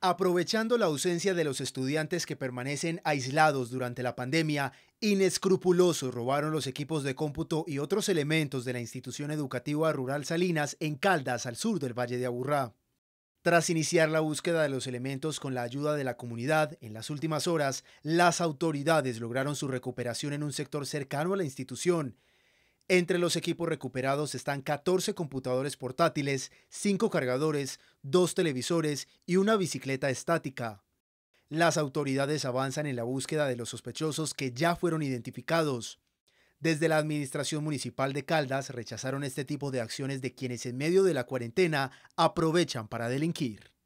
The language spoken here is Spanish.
Aprovechando la ausencia de los estudiantes que permanecen aislados durante la pandemia, inescrupulosos robaron los equipos de cómputo y otros elementos de la institución educativa rural Salinas en Caldas, al sur del Valle de Aburrá. Tras iniciar la búsqueda de los elementos con la ayuda de la comunidad, en las últimas horas, las autoridades lograron su recuperación en un sector cercano a la institución entre los equipos recuperados están 14 computadores portátiles, 5 cargadores, 2 televisores y una bicicleta estática. Las autoridades avanzan en la búsqueda de los sospechosos que ya fueron identificados. Desde la Administración Municipal de Caldas rechazaron este tipo de acciones de quienes en medio de la cuarentena aprovechan para delinquir.